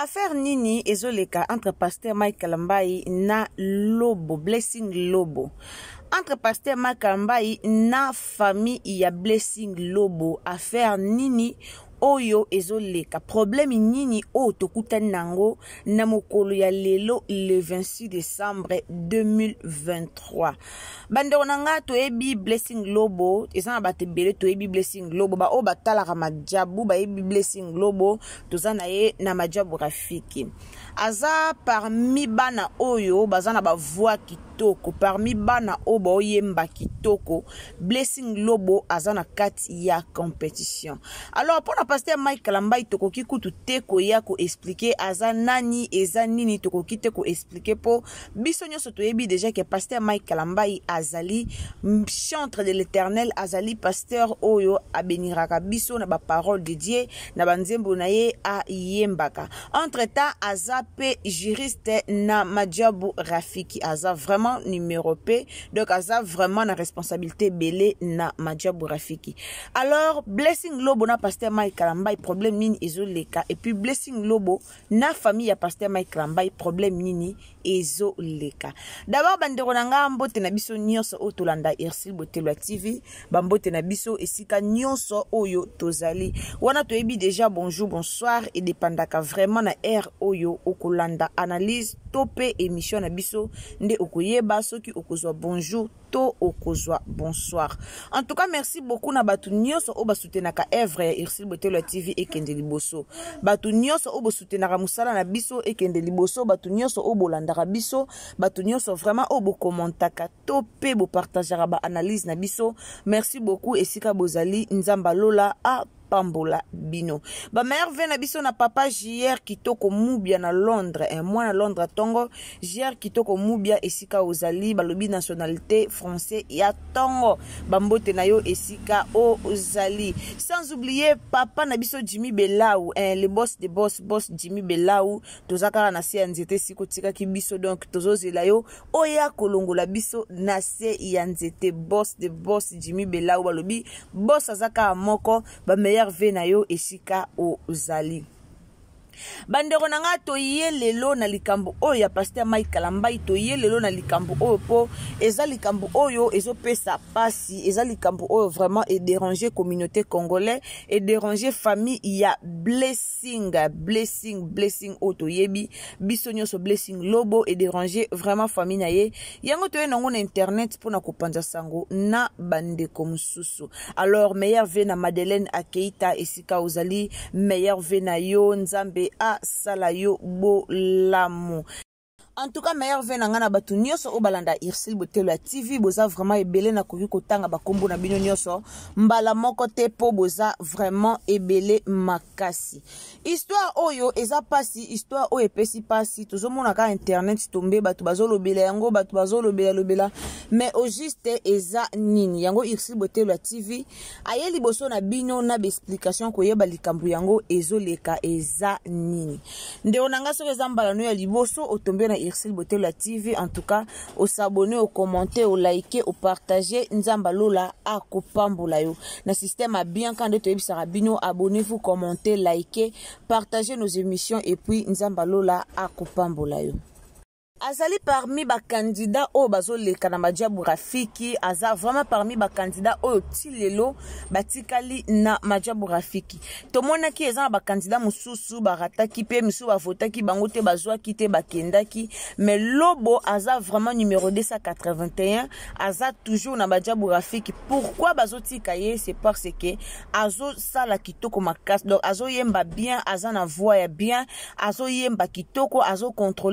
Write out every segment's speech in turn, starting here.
Affaire Nini et entre pasteur Mike na Lobo, Blessing Lobo. Entre pasteur Mike na famille ya Blessing Lobo. Affaire Nini oyo ezoleka probleme nini oyo tokutani nango na mokolo ya lelo le 26 décembre 2023 bandeko na nga toyebi blessing lobo eza na bato ebele toyebi blessing lobo baoyo batalaka madiabu bayebi blessing lobo toza na ye na madiabu rafiki aza parmi bana oyo baza na bavoi kitoko parmi bana oyo ki kitoko blessing lobo azana kat ya compétition alors mpona pasteur mike kalambai tokoki kutu ya yako expliquer azana nani eza nini tokoki te expliquer po, biso soto yebi deja ke pasteur mike kalambai azali chantre de l'éternel azali pasteur oyo abeniraka biso na parole de dieu na banzembo na ye yembaka entre temps azape juriste na majabu rafiki aza vraiment numéro P donc ça vraiment la responsabilité belé na madiabu Burafiki. alors blessing lobo na pasteur Mike Lamba problème mini leka et puis blessing lobo na famille ya pasteur Mike Lamba problème mini leka d'abord bandeko na nga mbote na biso nyonso o tolanda irsil Botelwa TV bambote na biso esika nyonso oyo tozali wana toyebi déjà bonjour bonsoir et dépendaka vraiment na air oyo okolanda analyse topé émission na biso nde okoye baso ki okozwa bonjou to okozwa bonsoir en tout cas merci beaucoup na au bas soutenaka basutenaka evre ya ursile botelo tv ekende liboso bato nyonso au bosutenaka musala na biso ekende liboso bato obo au bolandaka biso bato so vraiment oyo bokomentaka to partagera ba analyse na biso merci beaucoup esika bozali nzamba lola a pambola bino Ba mère na biso na papa qui kitoko mubia na londres eh, moi mwana londres tongo. jr kitoko mubia esika ozali balobi nationalité français ya tongo, bambote na yo esika ozali sans oublier papa na biso jimmy belau hein, le boss de boss boss jimmy belau Tozaka na Sikotika ki nzete siko biso tous tozozela yo oya la biso na se ya nzete boss de boss jimmy belau balobi boss Azaka moko moko meilleur ve na yo esika ozali bandeko na toye lelo na likambo oyo ya pasteur mike Kalambay toye lelo na likambo oyo po eza likambo oyo ezopesa pasi eza likambo oyo vraiment e déranger communauté congolais e déranger famille ya blessing blessing blessing oyo yebi biso so blessing lobo e déranger vraiment famille na ye yango toye na na internet mpona panda sango na bandeko susu alors meilleur ve na madeleine akeita esika ozali meilleur ve na yo nzambe be asala yo bolamu en tout cas meilleur vin na ngai na bato nyonso oyo balanda ursile botelo ya tv boza vraiment ebele nakoki kotanga bakombo na bino nyonso mbala moko te mpo boza vraiment ebele makasi histoire oyo eza mpasi histoire oyo epesi mpasi tozomona kaka internet tombe bato bazolobela yango bato bazolobela-lobela mais au juste eza nini yango ursile botelo ya tv aye liboso na bino na baexplication koyeba likambo yango ezoleka eza nini ndeko na ngai soki eza mbala no ya liboso otombe na Ircel la TV. En tout cas, au s'abonner, au commenter, au liker, au partager. Nzamba Lola à yo. Na système a bien quand de Abonnez-vous, commentez, likez, partagez nos émissions et puis Nzamba Lola à azali parmi bakandida o bazoleka na majabu rafiki aza vraiment parmi bakandida candidat o tilelo batikali na madiabu rafiki tomonaki ba na bakandida mosusu barataki mpe vota ki bango te ki te bakendaki mais lobo aza vraiment numéro 281 aza toujours na majabu rafiki pourquoi tika ye c'est parce que sala kitoko makasi donc yemba bien aza na voix ya bien azoyemba kitoko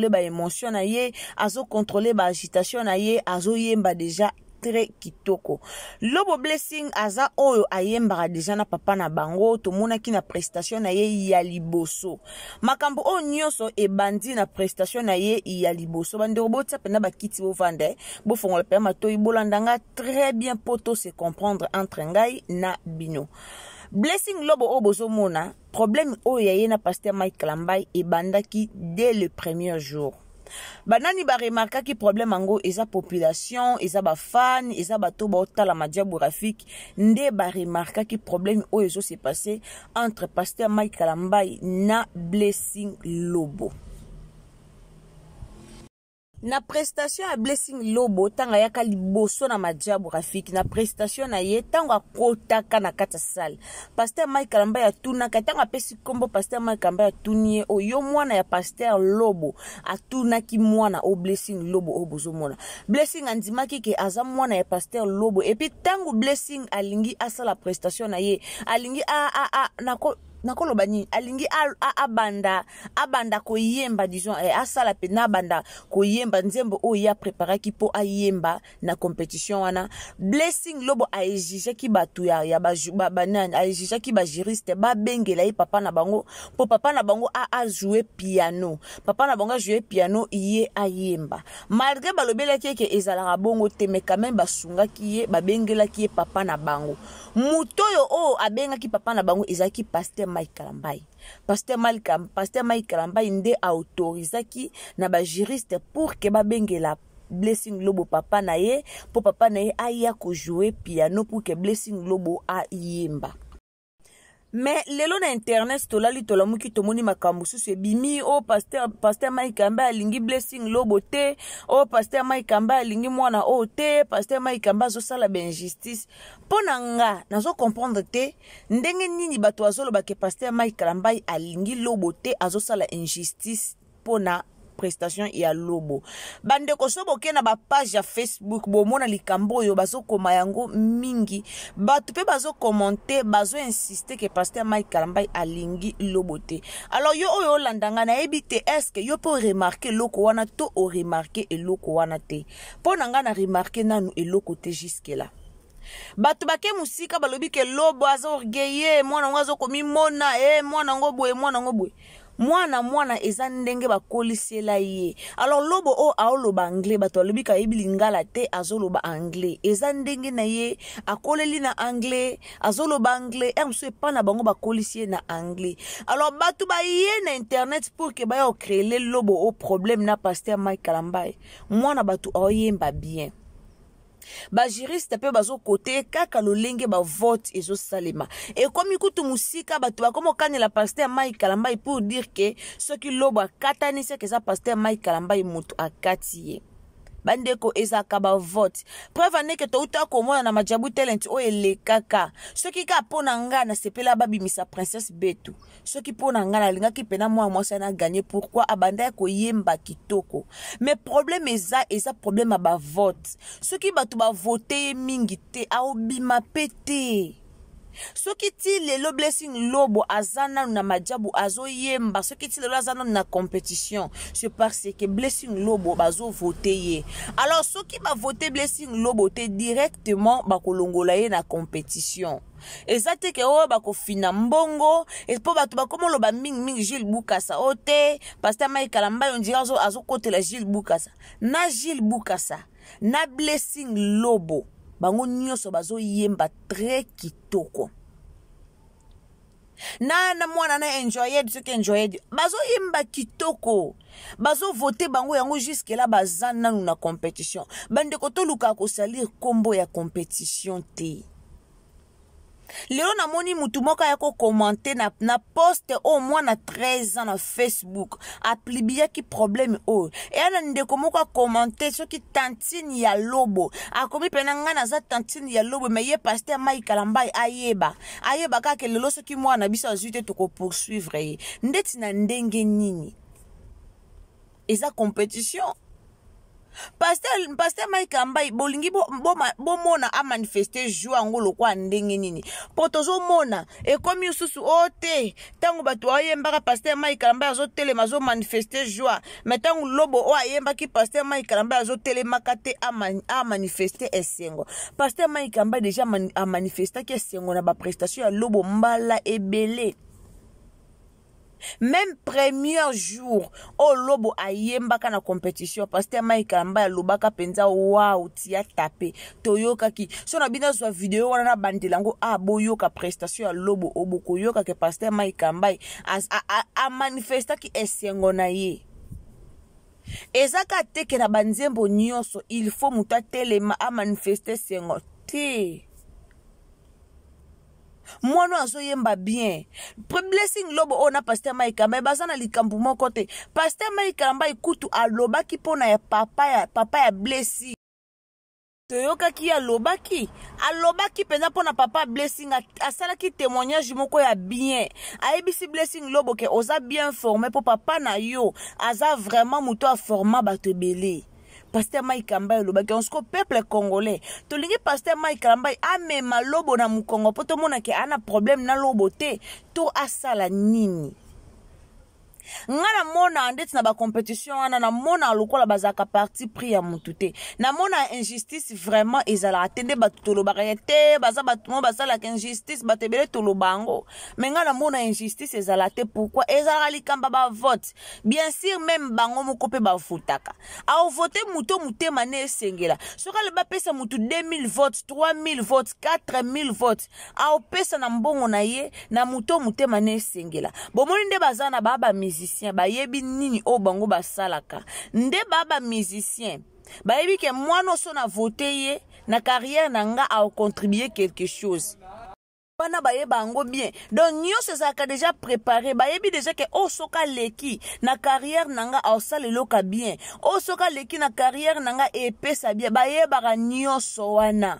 ba émotion na ye azo ye ba agitation na ye yemba déjà très kitoko lobo blessing aza oyo ayembaka déjà na papa na bango tomonaki na prestation na ye ya liboso makambo nyoso e bandi na prestation na ye ya liboso bandeko botia mpena bakiti bovanda eh, bofongola mpena matoi bolanda très bien poto se comprendre entre ngai na bino blessing lobo oyo mona. problème oyo ya ye na paster mike lambai bandaki dès le premier jour banani baremarkaki problème yango eza population eza bafane eza bato baotalama diabographike nde baremarkaki problème oyo ezose passe entre paster mike kalambai na blessing lobo na prestation ya blessing lobo ntango ayaka liboso na madiabo rafiki na prestation na ye ntango akotaka na kati ya sale paster mike kalamba atunaka ntango apesi nkombo paster mike kalamba atuni ye oyo mwana ya paster lobo atunaki mwana o blessing lobo oyo bozomona blessing andimaki ke aza mwana ya paster lobo epuis ntango blessing alingi asala prestation na ye alingi a, a, a, na ko nakoloba nini alingi abanda abanda koyemba disons eh, asala pene abanda koyemba nzembo oyo ye apreparaki mpo ayemba na compétition wana blessing lobo aexigeaki bato ya, ya banani ba, aexigeaki bajuriste babengela ye papa na bango mpo papa na bango ajoue piano papa na bango ajoue piano ye ayemba malgré balobelaki eke ezalaka bongo te me quand même basungaki ye babengelaki ye papa na bango moto oyo oyo abengaki papa na bango ezalaki paster mike kalambai paster paster mike kalambai nde autorizaki na bajuriste pour ke babengela blessing lobo papa na ye mpo papa na ye aya kojoue piano pour ke blessing lobo ayemba me lelo na internet tolali tolamuki tomoni makambo mosusu ebimi o oh, paster, paster mike ambe alingi blessing lobo te o oh, paster mike ambe alingi mwana oyo te paster mike ambe azosala bainjustice mpo na nga nazokomprendre te ndenge nini bato azolobake paster mike lambai alingi lobo te azosala injustice mpo na prestation ya lobo bandeko so boke na bapage ya facebook bomona likambo oyo bazokoma yango mingi bato mpe bazokomente bazoinsiste ke paster mike kalambai alingi lobo te alors yo oyo olanda nga nayebi te estce yo mpe oremarke eloko wana to oremarke eloko wana te mpo na nga na remarke nanu eloko te juskela bato bake mosika balobi ke lobo aza orgueye mwana yango azokomimona e eh, mwana yango boye mwana yango boye mwana mwana eza ndenge bakolisela ye alors lobo oyo aoloba anglais bato balobi kayebi lingala te azoloba anglais eza ndenge na ye akoleli na anglais azoloba anglais ere mosusu epai na bango bakolisi ye na anglais alors bato baye na internet pour ke baya kocréele lobo o problème na paster mike kalambai mwana bato aoyemba bien bajuriste mpe bazokoteye kaka lolenge bavote ezosalema ekomi kutu mosika bato bakoma okanela paster mai kalambai e pour dire ke soki lobo akatanisi ake eza paster mai kalambai e moto akati ye bandeko ezalaka bavote preuve andeke touta komona na majabu talent oyo elekaka soki kaka mpo na ngai nasepela babimisa princesse betu soki mpo na ngai nalingaki mpena mwana mwasi ana ganye pourkui abandaki koyemba kitoko me probleme eza eza probleme ya bavote soki bato bavote ye mingi te aobima mpe te soki ti lelo blessing lobo aza nanu na madiabu azoyemba soki ti lelo aza nanu na compétition c'est parce que blessing lobo bazovote ye alors soki bavote blessing lobo te directement bakolongola ye na compétition eza te ke oyo bakofina mbongo mpo bato bakoma oloba mingimingi jules bukasa o te paster maikala mbai ondira azokotela jules bukasa na jules bukasa na blessing lobo bango nyonso bazoyemba tres kitoko na na mwana na enjoyed soki enjoyed bazoyemba kitoko bazovote bango yango juske la baza nanu na compétition bandeko tolukaka kosalir nkombo ya compétition te lelo namoni motu moko aya commenté na, na poste oyo na 13 ans na facebook ki probleme o. eya na ndeko moko akomante soki tantine ya lobo akomi mpena ngai za tantine ya lobo me ye paster maikala kalambay ayeba ayeba kaka lelo ki mwana na biso azwi te tokopoursuivre ye ndeti na ndenge nini eza compétition paster paster mike ambai bolingi bomona bo, bo amanifeste ju yango lokwa ndenge nini mpo tozomona ekómi lisusu o te ntango bato ayembaka paster mike ambai azotelema azomanifeste joi me ntango lobo oyo ayembaki paster mike ambai azotelemaka te amanifeste esengo paster mike ambai deja amanifestaki esengo na baprestation ya lobo mbala ebele même premier jour oyo oh, lobo ayembaka na compétition paster mike alamba alobaka mpenza wau tia tape toyokaki so na bino azwa video wana na bandela yango a ah, boyoka prestation ya lobo oyo oh, bokoyokaki paster mike ambai amanifestaki esengo na ye eza ka teke na banzembo nyonso il faut moto atelema amanifeste esengo te mwana azoyemba bien blessing lobo oyo na paster maikamba baza na likambo moko te paster maikamba ekutu alobaki mpona ya papa ya, papa ya blessing toyokaki alobaki alobaki mpenza mpona papa blessing asalaki témoignage moko ya bien ayebisi blessing lobo ke oza bien formé mpo papa na yo aza vraiment moto aforma bato ebele paster mike kambai olobaki onsiko peuple congolais tolingi paster mike kambai amema lobo na mokongo mpo tomona ke aa na problème na lobo te to asala nini nga en andet na competition wana mona la bazaka parti priya ya na te namona injustice vraiment ezala attende ba bato ba ya te baza ba mo la injustice ba tebele tolo bango injustice nga mona injustice ezala te pourkui ezalaka likamba vote bien sûr même bango ba foutaka Ao voter moto motema nde esengela le ba pesa mutu 2000 votes 3000 votes 4000 votes votes na mbongo na ye na muto mutemane singela sengela bomoni nde baza na baba bamusicien bayebi nini o bango salaka. nde baba musicien que ke mwana oso na voté ye na carrière nanga a contribué quelque chose Pana bien donc déjà préparé déjà na carrière nanga a bien o na carrière na bien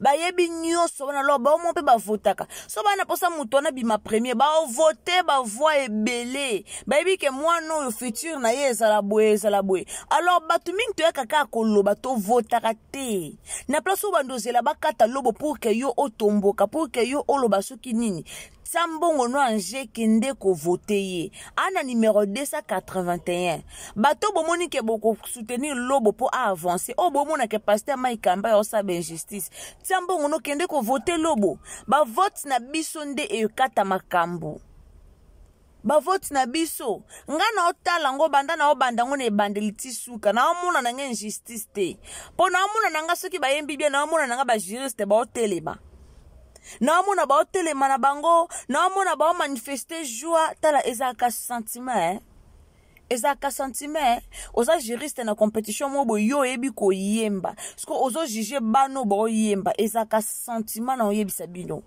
bayebi nyonso wana lor bao mo mpe bavotaka so bana mposa moto wana bima premier bavote bavoi ebele bayebi ke mwana oyo future na ye ezala boye ezala boye alors bato mingi toyaka kaka koloba tovotaka te na place oyo bandozela bakata lobo pour ke yo otomboka pour ke yo oloba soki nini no anje kende ko vote ye ana numéro 281 bato bomoni ke soutenir lobo mpo obo oh, mona ke pasteur maikamba ya justice. injustice tia kende ko vote lobo vote na biso nde yokata makambo vote na biso nga ota lango banda na obanda na ebandeli ti suka omuna na ngai injustice te na omuna na nga soki bayembi na omuna na ngai ba baotelema ba naomona baotelema na bango naomona baomanifeste joi tala ezalaka sentiment eh. ezalaka sentiment oza juriste na compétition moko boye yo oyebi koyemba soki ozojuge bana baoyemba ezalaka sentiment na oyebisa bino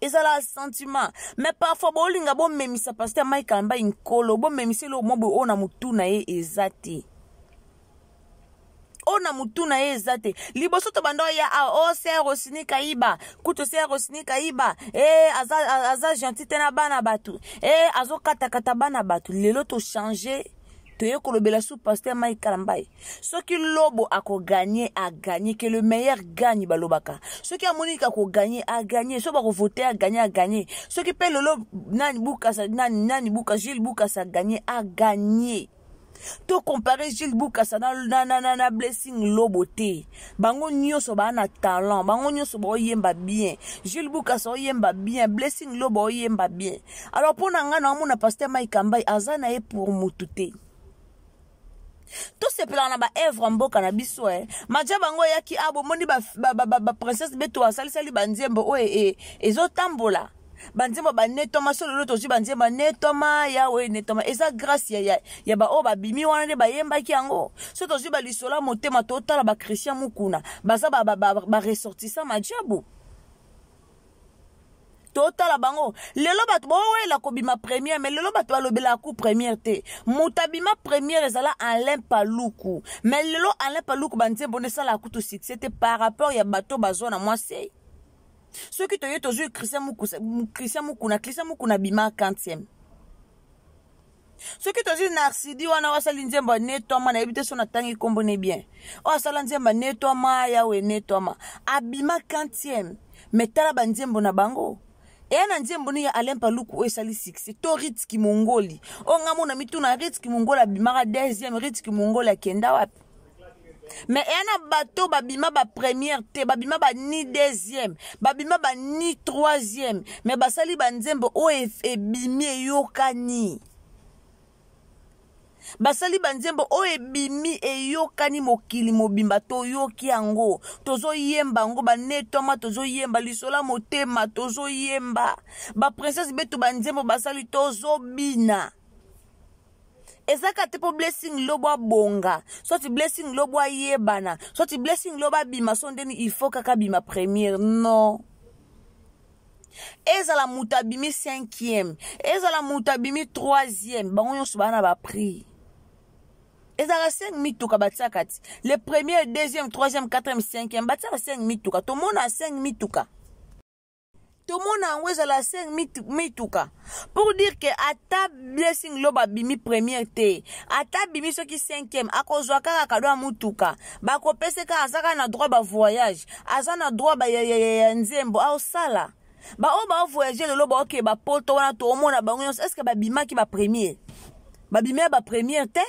ezalaka sentiment me parfois boolinga bomemisa paster maikamba nkolo bomemisa eloko mo boye oyo na motu na ye eza te oyo na motu na ye eza te liboso tobanda oya a ah, o oh, ser osini kayiba kutu ser osini kayiba e aza, aza gentil te na bana bato e eh, azokatakata bana bato lelo tochange toye kolobela su paster mai kalamba ye soki lobo akoganye aganye ke le meilleur gagne balobaka soki amonika akoganye aganye so bakovote aganye aganye soki mpe lelo nani bukasa nani nani buka jile bukasa aganye aganye to comparer Gilles Bukasa na blessing lobote, bango nyo ba na talent bango nyonso ba yemba bien Gilles Bukasa oyemba bien blessing lobo oyemba bien alors mpona nga na omona pasteur Mike Kambai aza na ye pour mutu te se na ba mboka na biso eh. Maja bango ba a ba princesse beto sali banzembo oyo eh, e, e, banzembo banetoma so lelo tozwi ya netoma yawe netoma Esa grâce ya, ya, ya oba oh, bimi wana nde bayembaki yango so ba lisola motema ba Christian Mukuna. baza ba, ba, ba madiabu Total bango lelo bato bowela oh, ma première mais lelo bato la ku première te moto abima première ezala alain paluku mais lelo alain paluku banzembo nde la kutu succès te par rapport ya bato bazwa na soki toye tozwi christian mukuna christian mukuna abima 40e soki tozwi narsidi wana oyo asali nzembo netwama nayebi te so natangi nkombo ne bien oyo asala nzembo netwama yawe netwama abima 40e me tala banzembo na bango eya na nzembo ni ya alain paluku oyo esali succès to ritiki mongoli oyo ngamona mituna ritiki mongoli abimaka 2e ritiki mongoli akenda wapi me eya na bato babima bapremière te babima bani deuxième babima bani troisième me basali banzembo oyo ebimi e eyokani basali banzembo oyo ebimi eyokani mokili mobimba toyoki yango tozoyemba yango banetwama tozoyemba lisola motema tozoyemba baprinsese beto banzembo basali tozobina eza ka te mpo blessing lo bwabonga soit blessing lo bwayebana soit blessing lo babima so ndeni ifo kaka bima première non ezala moto abimi 5ième ezala moto abimi 3ième bango nyonso baa na baprix ezalaka 5 mituka batiaka ti le premier deuxième troisième quatrième cinquième batiaka 5 mituka tomona 5 mituka tomona yango ezala 5 mituka pour dire ke ata blessing lob abimi première te ata abimi soki 5e akozwa kaka kado ya motuka bakopesa kaka aza kaka na droit bavoyage aza na droit ya nzembo aosala baoyo baovoyage lelo baoke bapoto wana tomona bango nyonso estce babimaki bapremier babimi ya bapremiere te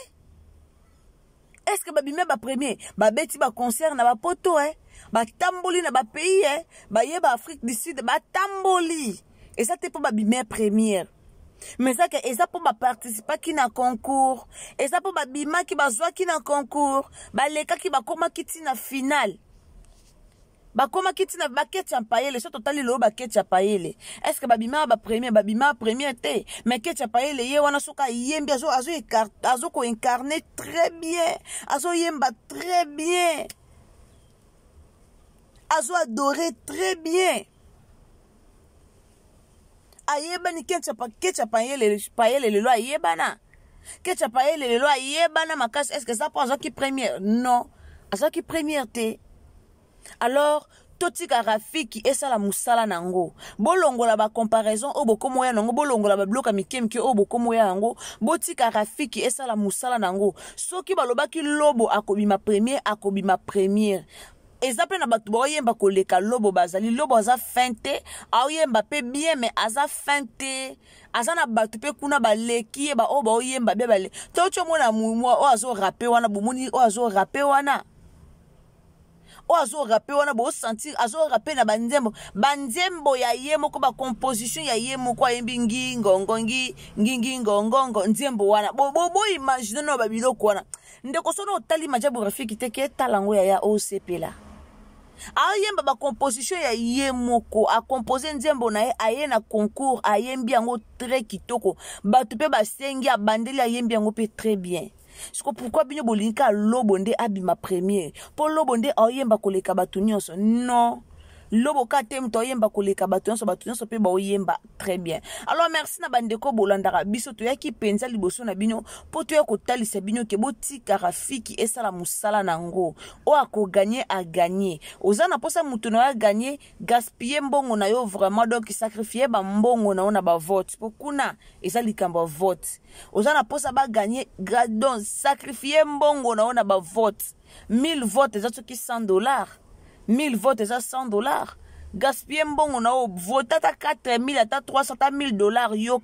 estce babimi ya bapremier babeti baconcert na bapoto e eh? batamboli na bapays ye eh. baye baafrike du sud batamboli eza te mpo babime première me eza ke eza mpo baparticipaki na concours eza mpo babimaki bazwaki na concours balekaki bakómaki ntina finale bakómaki ntina bakete ya mpayele so totali lelo bakete ya payele estce babima bapremier babima premier te mai kete ya payele ye wana soki ayembi azokoincarne azo très bien azoyemba très bien azo adore très bien ayebani kecha le loyer ayebana kecha payele est-ce que ça prend mpo qui première non qui première te alors toti la fiki oh, essa oh, la musala nango. bolongola bacomparaison oyo comparaison oya la yango bolongola babiloko ya mike mike oboko moya nango. yango botikaka fiki la musala nango. nango. soki balobaki lobo ma première ma première eza mpe na bato baoyemba koleka lobo bazali lobo aza fin te aoyemba mpe bien me aza fin te aza na bato mpe kuna baleki ye baoyo baoyemba bie bale to ti omona mumwa oyo azorape wana bomoni oyo azorape wana oyo azorape wana bosentir azorape na banzembo banzembo ya ye moko bacomposition ya ye moko ayembi ngingongo ngingingongongo nzembo wana boimagine no babiloko wana ndeko sono otali maja biographique te ke etala yango yaya osepela ayemba bacomposition ya ye moko akompose nzembo na ye aye na concours ayembi yango très kitoko bato mpe basengi abandeli ayembi yango mpe très bien siko pourkui bino bolingi ka lobo nde abima premier mpo lobo nde ayemba koleka bato nyonso non loboka te moto ayemba koleka bato nyonso bato nyonso mpe baoyemba très bien alors merci na bandeko bolandaka biso toyaki mpenza liboso na bino mpo toya kotalisa bino ke botikaka fiki esala mosala na yango oyo akoganye aganye oza na mposa motu na yo aganye gaspille mbongo na yo vraiment donc sacrifie bambongo na yo na bavote mpo kuna eza likambo ya vote oza na mposa baganye don sacrifie mbongo na yo na bavote 1000 vote eza soki 100 dollars 1000 votes, c'est 100 dollars gaspiller mbongo na yo vota ta 4000 ta 300 à 1000 dollars yo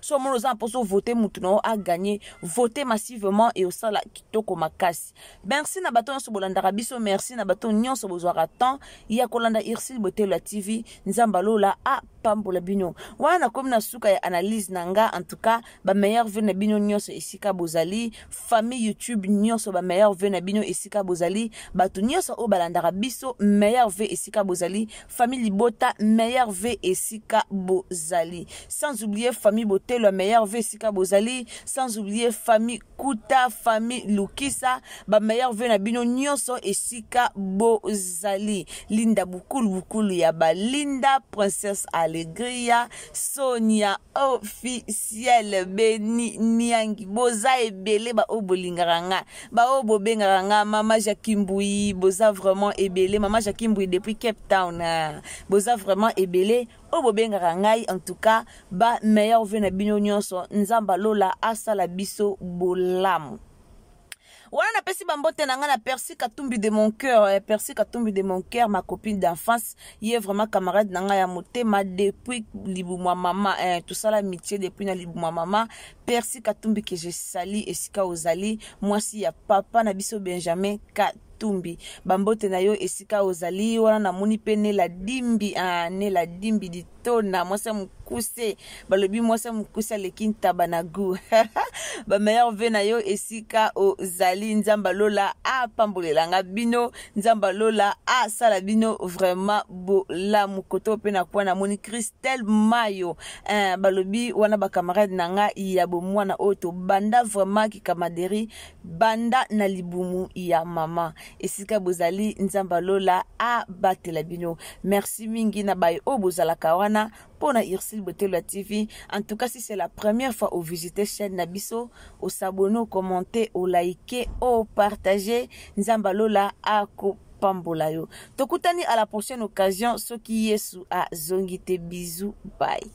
so monozan poso vote voter a motu na massivement vote massivement e osala kitoko makasi merci na bato so bolandaka biso merci na bato nyonso bozo temps ya kolanda irsi botelo la tv a a pambola bino wana nakomi na suka ya analyse nanga en tout cas bameilleur meilleur na bino nyonso isika bozali famille youtube nyonso ba meilleur na bino isika bozali bato nyonso o balandaka biso meilleur ve isika bozali famille famille Libota meilleur V et Sika Bozali. Sans oublier famille Botel le meilleur V Sika Bozali. Sans oublier famille Kuta, famille Lukisa, ba meilleur V Nabino Nyonso et Sika Bozali. Linda Bukulu Bukulu Yaba, Linda Princesse Alegria, Sonia officielle Beni Niangi, Boza et Bele, ba Obolingaranga, ba Obobengaranga, Mama jakimbui. Boza vraiment Ebele, Mama jakimbui depuis Cape Town. Hein. bosala boza vraiment ebele oyo bobengaka ngai en tout cas bameilleur ve na bino nyonso nzambe alola asala biso bolamu wana napesi bambote na ngai na persi katumbi de mon cœur eh, persi katumbi de mon cœur ma copine d'enfance ye vraiment camarade na ngai ya motema depuis libumwa mama eh, tosala mitie depuis na libumwa mama persi katumbi ke je sali esika ozali mwasi ya papa na biso benjamin 4 etumbi bambote na yo esika ozali wana namoni mpe nela dimbi ah, nela dimbi tona mwasi ya mokuse balobi mwasi ya mokuse aleki ntaba na gu bameilleur ve na yo esika ozali nzambe alola apambolelanga bino nzambe alola asala bino vraiment bolamu koto mpe na kuwa namoni christel mayo eh, balobi wana bacamarade na nga ya bomwana oyo tobanda vraiment kikamaderi banda na libumu ya mama esika bozali nzambe alola abatela bino merci mingi na baye oyo oh, bozalaka wana Pour na beauté la TV. En tout cas, si c'est la première fois au visiter chaîne Nabiso, au s'abonner, commenter, au liker, au partager, Nzambalola a pambola yo. Tokutani à la prochaine occasion, ce qui est sous à Zongite. bisou bye.